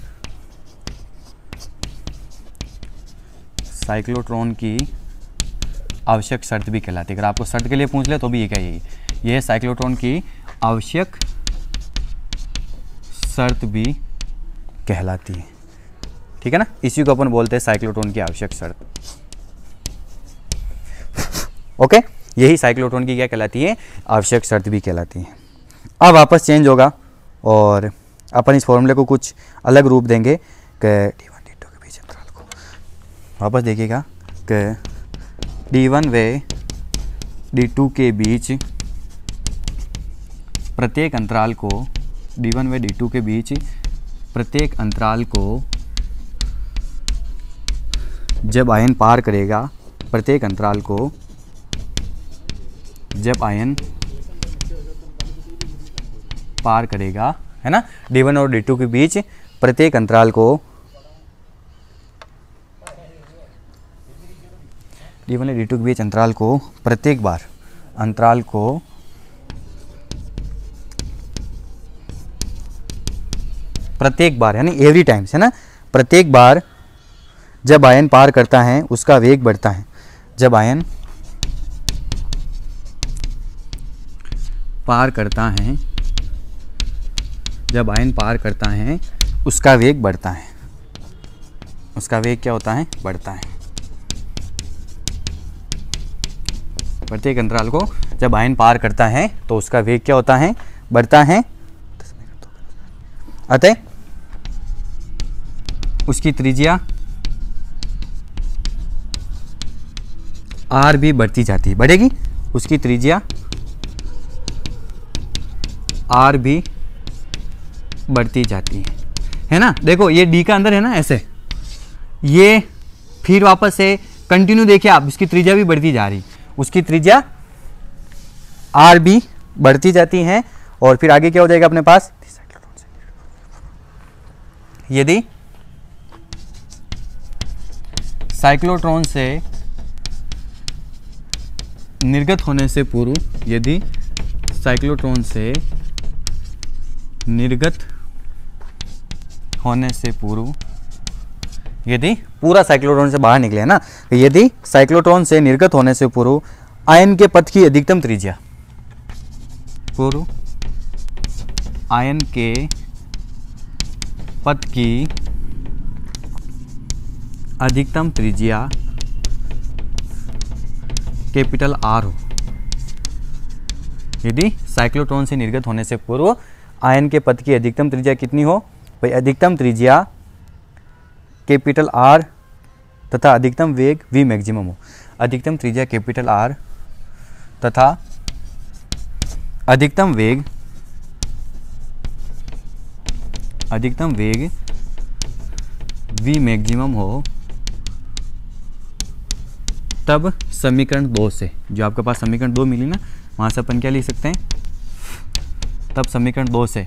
साइक्लोट्रॉन की आवश्यक शर्त भी कहलाती है अगर आपको शर्त के लिए पूछ ले तो भी ये कहिए ये यह है साइक्लोट्रॉन की आवश्यक शर्त भी कहलाती है ठीक है ना इसी को अपन बोलते हैं साइक्लोटोन की आवश्यक शर्त ओके यही साइक्लोटोन की क्या कहलाती है आवश्यक शर्त भी कहलाती है अब वापस चेंज होगा और अपन इस फॉर्मूले को कुछ अलग रूप देंगे डी डी वन टू के बीच अंतराल को वापस देखिएगा के डी वन वे डी टू के बीच प्रत्येक अंतराल को डी वन वे डी टू के बीच प्रत्येक अंतराल को जब आयन पार करेगा प्रत्येक अंतराल को जब आयन पार करेगा है ना डी वन और डी टू के बीच प्रत्येक अंतराल को डी वन और डी टू के बीच अंतराल को प्रत्येक बार अंतराल को प्रत्येक बार यानी एवरी टाइम्स है ना प्रत्येक बार जब आयन पार करता है उसका वेग बढ़ता है जब आयन पार करता है जब आयन पार करता है उसका वेग बढ़ता है उसका वेग क्या होता है बढ़ता है प्रत्येक अंतराल को जब आयन पार करता है तो उसका वेग क्या होता है बढ़ता है अतः उसकी त्रिज्या आर भी बढ़ती जाती है बढ़ेगी उसकी त्रिज्या आर भी बढ़ती जाती है है ना देखो ये डी का अंदर है ना ऐसे ये फिर वापस से कंटिन्यू देखिए आप इसकी त्रिज्या भी बढ़ती जा रही उसकी त्रिज्या आर भी बढ़ती जाती है और फिर आगे क्या हो जाएगा अपने पास यदि साइक्लोट्रॉन से निर्गत होने से पूर्व यदि साइक्लोट्रॉन से निर्गत होने से पूर्व यदि पूरा साइक्लोट्रॉन से बाहर निकले ना तो यदि साइक्लोट्रॉन से निर्गत होने से पूर्व आयन के पथ की अधिकतम त्रिज्या पूर्व आयन के पथ की अधिकतम त्रिज्या कैपिटल आर हो यदि साइक्लोट्रॉन से निर्गत होने से पूर्व आयन के पथ की अधिकतम त्रिज्या कितनी हो भाई अधिकतम त्रिज्या कैपिटल आर तथा अधिकतम वेग वी मैक्सिमम हो अधिकतम त्रिज्या कैपिटल आर तथा अधिकतम वेग अधिकतम वेग वी मैक्सिमम हो तब समीकरण दो से जो आपके पास समीकरण दो मिली ना वहाँ से अपन क्या लिख सकते हैं तब समीकरण दो से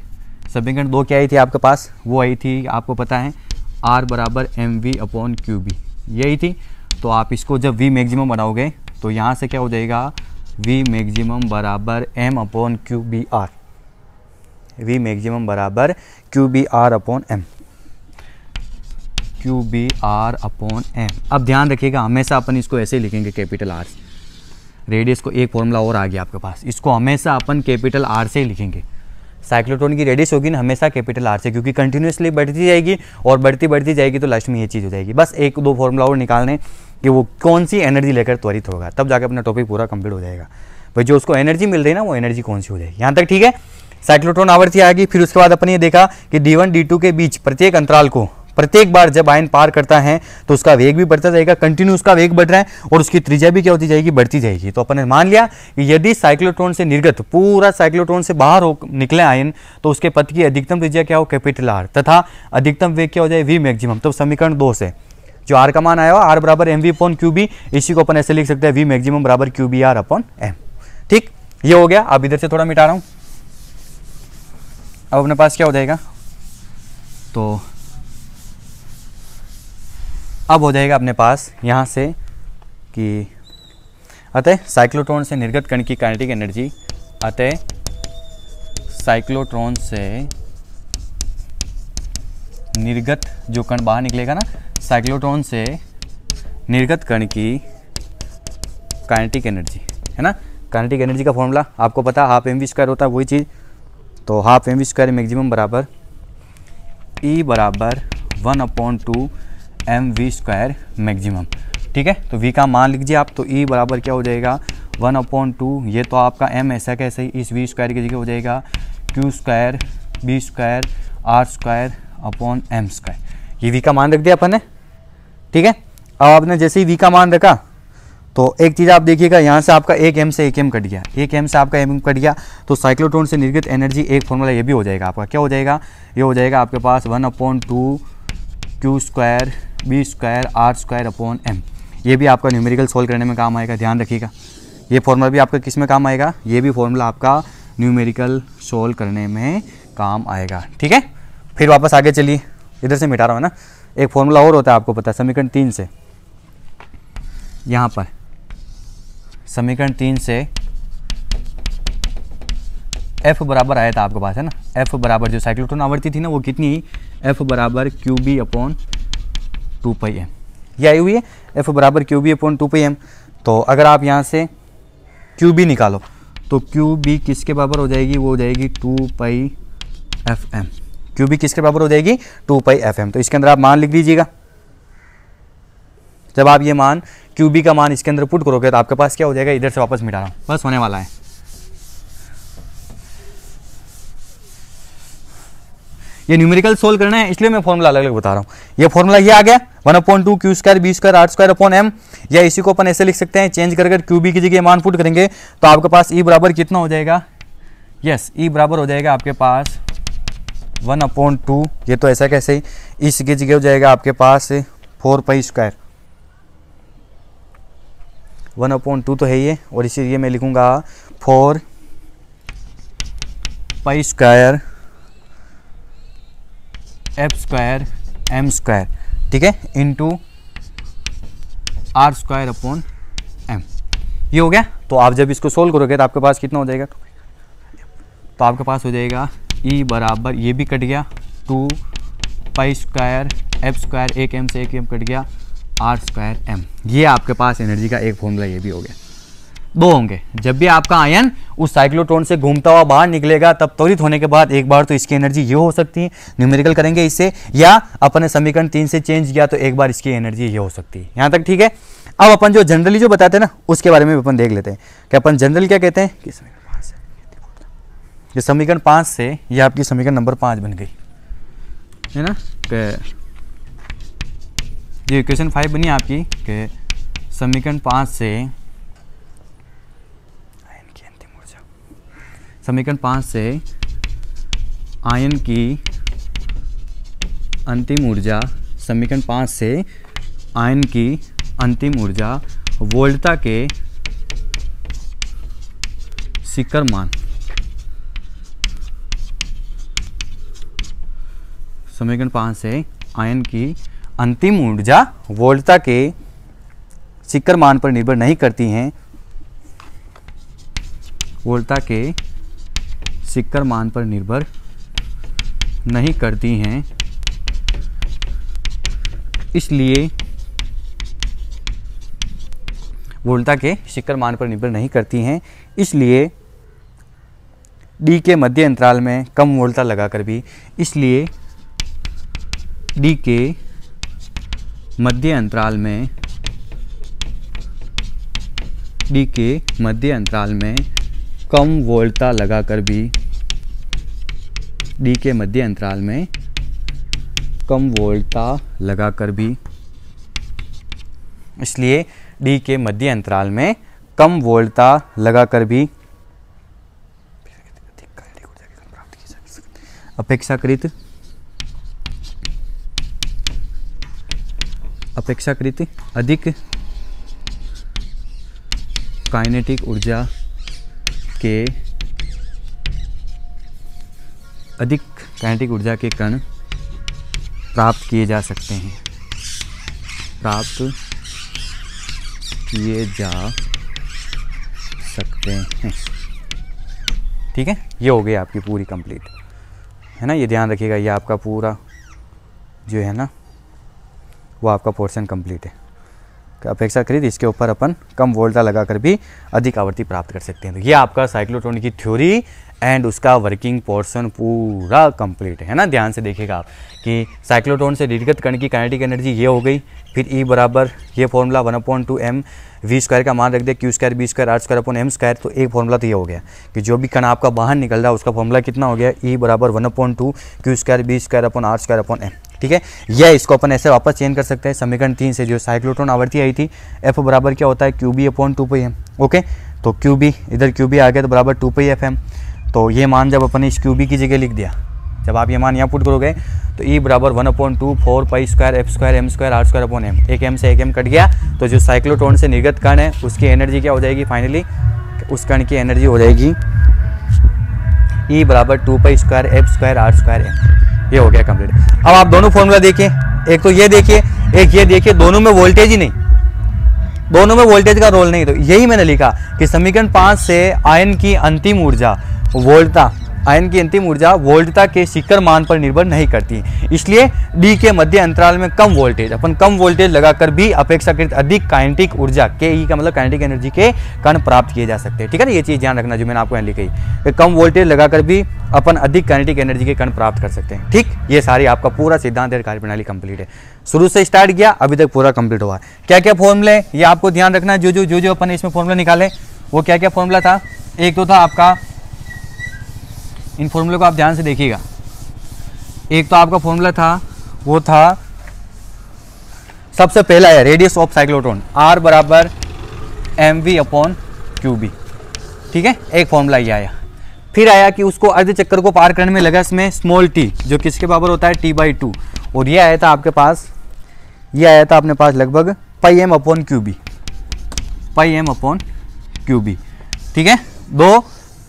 समीकरण दो क्या आई थी आपके पास वो आई थी आपको पता है आर बराबर M V upon Q B यही थी तो आप इसको जब वी मैक्सिमम बनाओगे तो यहाँ से क्या हो जाएगा वी मैक्सिमम बराबर M upon Q B R V maximum बराबर Q B R upon M Q B R upon M अब ध्यान रखिएगा हमेशा अपन इसको ऐसे ही लिखेंगे कैपिटल आर रेडियस को एक फॉर्मूला और आ गया आपके पास इसको हमेशा अपन कैपिटल आर से लिखेंगे साइक्लोट्रॉन की रेडियस होगी ना हमेशा कैपिटल आर से क्योंकि कंटिन्यूसली बढ़ती जाएगी और बढ़ती बढ़ती जाएगी तो लास्ट में ये चीज़ हो जाएगी बस एक दो फॉर्मूला और निकालने कि वो कौन सी एनर्जी लेकर त्वरित होगा तब जाके अपना टॉपिक पूरा कंप्लीट हो जाएगा भाई जो उसको एनर्जी मिल रही है ना वो एनर्जी कौन सी हो जाएगी यहाँ तक ठीक है साइक्लोट्रॉन आवर्ती आएगी फिर उसके बाद अपने ये देखा कि डी वन डी टू के बीच प्रत्येक अंतराल को प्रत्येक बार जब आयन पार करता है तो उसका वेग भी बढ़ता जाएगा कंटिन्यू उसका वेग बढ़ रहा है और उसकी त्रिजा भी क्या होती जाएगी बढ़ती जाएगी तो अपने मान लिया कि यदि साइक्लोट्रॉन से निर्गत पूरा साइक्लोट्रॉन से बाहर हो निकले आयन तो उसके पथ की अधिकतम त्रिजा क्या हो कैपिटल आर तथा अधिकतम वेग क्या हो जाए वी मैक्सिमम तो समीकरण दो से जो आर का मान आया हो आर बराबर M V upon Q B इसी को अपन ऐसे लिख सकते हैं वी मैक्सिमम बराबर Q B R upon M ठीक ये हो गया अब इधर से थोड़ा मिटा रहा हूं अब अपने पास क्या हो जाएगा तो अब हो जाएगा अपने पास यहाँ से कि अतः साइक्लोट्रॉन से निर्गत कण की काइनेटिक एनर्जी अतः साइक्लोट्रॉन से निर्गत जो कण बाहर निकलेगा ना साइक्लोट्रॉन से निर्गत कण की काइनेटिक एनर्जी है ना काइनेटिक एनर्जी का फॉर्मूला आपको पता हाफ एम वी स्क्वायर होता है वही चीज़ तो half M V square maximum बराबर ई e बराबर one upon two M V square maximum ठीक है तो वी का मान लीजिए आप तो ई e बराबर क्या हो जाएगा वन अपॉन टू ये तो आपका एम ऐसा कैसे ही इस वी स्क्वायर की जगह हो जाएगा Q square B square R square upon M square ये वी का मान रख दिया अपन ने ठीक है अब आपने जैसे ही वी का मान रखा तो एक चीज़ आप देखिएगा यहाँ से आपका एक एम से एक एम कट गया एक एम से आपका एम कट गया तो साइक्लोट्रोन से निर्गत एनर्जी एक फॉर्मूला ये भी हो जाएगा आपका क्या हो जाएगा ये हो जाएगा आपके पास one upon two Q square B square R square upon M ये भी आपका न्यूमेरिकल सोल्व करने में काम आएगा ध्यान रखिएगा ये फॉर्मूला भी आपका किस में काम आएगा ये भी फॉर्मूला आपका न्यूमेरिकल सोल्व करने में काम आएगा ठीक है फिर वापस आगे चलिए इधर से मिटा रहा हूँ ना एक फॉर्मूला और होता है आपको पता है समीकरण तीन से यहाँ पर समीकरण तीन से एफ बराबर आया था आपके पास है ना एफ बराबर जो साइक्लोट्रॉन आवर्ती थी ना वो कितनी एफ बराबर Q B upon two pi M ये आई हुई है एफ बराबर Q B upon two pi M तो अगर आप यहाँ से क्यू बी निकालो तो क्यू बी किसके बराबर हो जाएगी वो हो जाएगी two pi F M Q B किसके बराबर हो जाएगी टू पाई एफ एम तो इसके अंदर आप मान लिख दीजिएगा जब आप ये मान क्यू बी का मान इसके अंदर पुट करोगे तो आपके पास क्या हो जाएगा इधर से वापस मिटाना बस होने वाला है ये न्यूमेरिकल सोल्व करना है इसलिए मैं फॉर्मूला अलग अलग बता रहा हूँ ये फॉर्मूला ये आ गया one upon two Q square B square आठ स्क्वायर अपॉन एम या इसी को अपन ऐसे लिख सकते हैं चेंज कर क्यू बी की जगह मान फुट करेंगे तो आपके पास ई e बराबर कितना हो जाएगा यस ई e बराबर हो जाएगा आपके पास वन अपॉन टू ये तो ऐसा कैसे ही इस की जगह हो जाएगा आपके पास four pi square one upon two तो है ये और इसीलिए मैं लिखूंगा four pi square F square M square ठीक है two R square upon M ये हो गया तो आप जब इसको सोल्व करोगे तो आपके पास कितना हो जाएगा तो आपके पास हो जाएगा ई e बराबर ये भी कट गया two pi square F square एक एम से एक एम कट गया आर स्क्वायर एम ये आपके पास एनर्जी का एक फॉर्मूला ये भी हो गया दो होंगे जब भी आपका आयन उस साइक्लोट्रोन से घूमता हुआ बाहर निकलेगा तब त्वरित होने के बाद एक बार तो इसकी एनर्जी ये हो सकती है न्यूमेरिकल करेंगे इससे या अपने समीकरण तीन से चेंज किया तो एक बार इसकी एनर्जी ये हो सकती है यहाँ तक ठीक है अब अपन जो जनरली जो बताते हैं ना उसके बारे में अपन देख लेते हैं कि अपन जनरल क्या कहते हैं कि समीकरण पाँच से यह आपकी समीकरण नंबर पाँच बन गई है ना ये क्वेश्चन फाइव बनी आपकी कि समीकरण पाँच से समीकरण पाँच से आयन की अंतिम ऊर्जा समीकरण पाँच से आयन की अंतिम ऊर्जा वोल्टता के शिखर मान समीकरण पाँच से आयन की अंतिम ऊर्जा वोल्टता के शिखर मान पर निर्भर नहीं करती हैं वोल्टता के सिक्कर मान पर निर्भर नहीं करती हैं इसलिए वोल्टा के सिक्कर मान पर निर्भर नहीं करती हैं इसलिए डी के मध्य अंतराल में कम वोल्टा लगाकर भी इसलिए डी के मध्य अंतराल में डी के मध्य अंतराल में कम वोल्टता लगाकर भी डी के मध्य अंतराल में कम वोल्टता लगाकर भी इसलिए डी के मध्य अंतराल में कम वोल्टता लगाकर भी अपेक्षाकृत अपेक्षाकृत अधिक काइनेटिक ऊर्जा के अधिक काइनेटिक ऊर्जा के कण प्राप्त किए जा सकते हैं प्राप्त किए जा सकते हैं ठीक है ये हो गई आपकी पूरी कंप्लीट है ना ये ध्यान रखिएगा ये आपका पूरा जो है ना वो आपका पोर्शन कंप्लीट है अपेक्षाकृत इसके ऊपर अपन कम वोल्टा लगाकर भी अधिक आवृत्ति प्राप्त कर सकते हैं तो ये आपका साइक्लोट्रॉन की थ्योरी एंड उसका वर्किंग पोर्शन पूरा कंप्लीट है ना ध्यान से देखिएगा आप कि साइक्लोट्रॉन से निर्गत कण की काइनेटिक एनर्जी ये हो गई फिर ई e बराबर ये formula one upon two M V square का मान रख दे Q square B square R square upon M square तो एक फॉर्मूला तो ये हो गया कि जो भी कण आपका बाहर निकल रहा है उसका फॉर्मूला कितना हो गया ई e बराबर one upon two Q square B square upon R square upon M ठीक है यह इसको अपन ऐसे वापस चेंज कर सकते हैं समीकरण तीन से जो साइक्लोट्रॉन आवर्ती आई थी एफ बराबर क्या होता है Q B upon two P M okay तो क्यू बी इधर क्यू बी आ गया तो बराबर टू पी एफ एम तो ये मान जब अपने इस क्यू बी की जगह लिख दिया जब आप ये मान यहाँ पुट करोगे तो ई e बराबर one upon two four pi square F square M square R square upon M एक एम से एक एम कट गया तो जो साइक्लोट्रॉन से निर्गत कण है उसकी एनर्जी क्या हो जाएगी फाइनली उस कण की एनर्जी हो जाएगी ई e बराबर two pi square F square R square M ये हो गया कंप्लीट अब आप दोनों फॉर्मूला देखिए एक तो ये देखिए एक ये देखिए दोनों में वोल्टेज ही नहीं दोनों में वोल्टेज का रोल नहीं तो यही मैंने लिखा कि समीकरण पाँच से आयन की अंतिम ऊर्जा वोल्टा आयन की अंतिम ऊर्जा वोल्टता के शिखर मान पर निर्भर नहीं करती इसलिए डी के मध्य अंतराल में कम वोल्टेज अपन कम वोल्टेज लगाकर भी अपेक्षाकृत अधिक काइनेटिक ऊर्जा के ई का मतलब काइनेटिक एनर्जी के कण प्राप्त किए जा सकते हैं ठीक है ना ये चीज़ ध्यान रखना जो मैंने आपको यहाँ लिखी कम वोल्टेज लगाकर भी अपन अधिक काइनेटिक एनर्जी के कण प्राप्त कर सकते हैं ठीक ये सारी आपका पूरा सिद्धांत कार्य प्रणाली कंप्लीट है शुरू से स्टार्ट किया अभी तक पूरा कंप्लीट हुआ क्या क्या फॉर्मूले ये आपको ध्यान रखना जो जो जो जो अपन इसमें फॉर्मूला निकाले वो क्या क्या फॉर्मूला था एक तो था आपका इन फॉर्मूले को आप ध्यान से देखिएगा एक तो आपका फॉर्मूला था वो था सबसे पहला है रेडियस ऑफ साइक्लोट्रॉन आर बराबर M V upon Q B ठीक है एक फॉर्मूला ये आया फिर आया कि उसको अर्ध चक्कर को पार करने में लगा इसमें स्मॉल टी जो किसके बराबर होता है टी बाई टू और ये आया था आपके पास ये आया था अपने पास लगभग pi M upon Q B pi M upon Q B ठीक है दो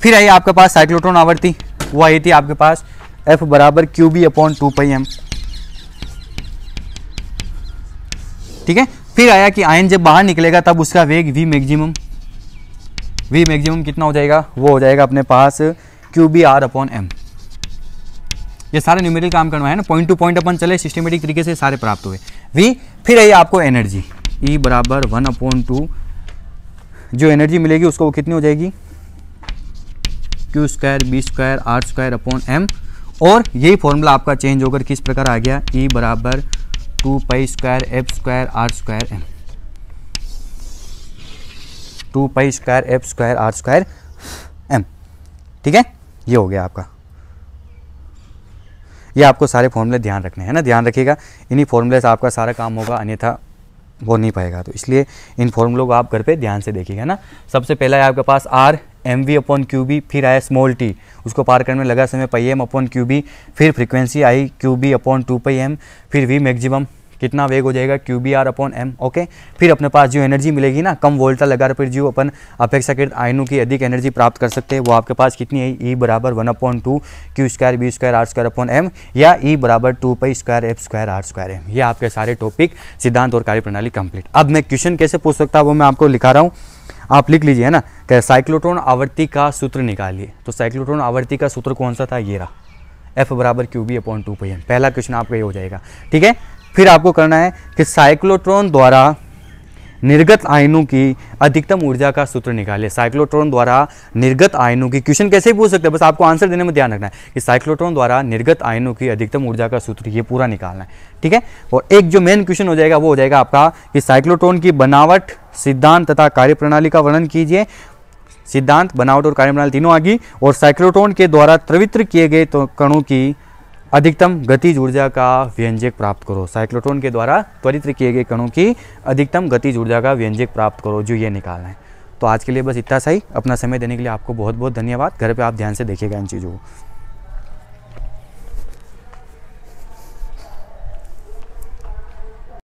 फिर आई आपके पास साइक्लोट्रॉन आवर्ती वो आई थी आपके पास एफ बराबर Q B upon two pi M ठीक है फिर आया कि आयन जब बाहर निकलेगा तब उसका वेग वी मैक्सिमम वी मैक्सिमम कितना हो जाएगा वो हो जाएगा अपने पास Q B R upon M ये सारे न्यूमेरिकल काम करना है ना पॉइंट टू पॉइंट अपन चले सिस्टमेटिक तरीके से सारे प्राप्त हुए वी फिर आई आपको एनर्जी ई e बराबर वन अपॉन टू जो एनर्जी मिलेगी उसको वो कितनी हो जाएगी Q square B square R square upon M और यही फॉर्मूला आपका चेंज होकर किस प्रकार आ गया ई e बराबर two pi square F square R square M two pi square F square R square M ठीक है ये हो गया आपका ये आपको सारे फॉर्मूले ध्यान रखने हैं ना ध्यान रखिएगा इन्हीं फॉर्मूले से आपका सारा काम होगा अन्यथा हो नहीं पाएगा तो इसलिए इन फॉर्मूलों को आप घर पे ध्यान से देखिएगा ना सबसे पहला है आपके पास R M V upon Q B फिर आया स्मॉल टी उसको पार करने में लगा समय pi M upon Q B फिर फ्रीक्वेंसी आई Q B upon two pi M फिर वी मैक्सिमम कितना वेग हो जाएगा Q B R upon M okay फिर अपने पास जो एनर्जी मिलेगी ना कम वोल्टा लगा फिर जो अपन अपेक्षाकृत आयनों की अधिक एनर्जी प्राप्त कर सकते हैं वो आपके पास कितनी है ई e बराबर one upon two Q square B square R square upon M या ई e बराबर two pi square F square R square M ये आपके सारे टॉपिक सिद्धांत और कार्यप्रणाली कंप्लीट अब मैं क्वेश्चन कैसे पूछ सकता हूँ वो मैं आपको लिखा रहा हूँ आप लिख लीजिए है ना क्या साइक्लोट्रॉन आवर्ती का सूत्र निकालिए तो साइक्लोट्रॉन आवर्ती का सूत्र कौन सा था ये रहा एफ बराबर Q B upon two P M पहला क्वेश्चन आपका ये हो जाएगा ठीक है फिर आपको करना है कि साइक्लोट्रॉन द्वारा निर्गत आयनों की अधिकतम ऊर्जा का सूत्र निकाले साइक्लोट्रॉन द्वारा निर्गत आयनों की क्वेश्चन कैसे पूछ सकते हैं बस आपको आंसर देने में ध्यान रखना है कि साइक्लोट्रॉन द्वारा निर्गत आयनों की अधिकतम ऊर्जा का सूत्र ये पूरा निकालना है ठीक है और एक जो मेन क्वेश्चन हो जाएगा वो हो जाएगा आपका कि साइक्लोट्रॉन की बनावट सिद्धांत तथा कार्यप्रणाली का वर्णन कीजिए सिद्धांत बनावट और कार्यप्रणाली तीनों आगे और साइक्लोट्रॉन के द्वारा त्रवित्र किए गए तो कणों की अधिकतम गतिज ऊर्जा का व्यंजक प्राप्त करो साइक्लोटोन के द्वारा त्वरित किए गए कणों की अधिकतम गतिज ऊर्जा का व्यंजक प्राप्त करो जो ये निकालना है तो आज के लिए बस इतना सही अपना समय देने के लिए आपको बहुत बहुत धन्यवाद घर पे आप ध्यान से देखिएगा इन चीज़ों को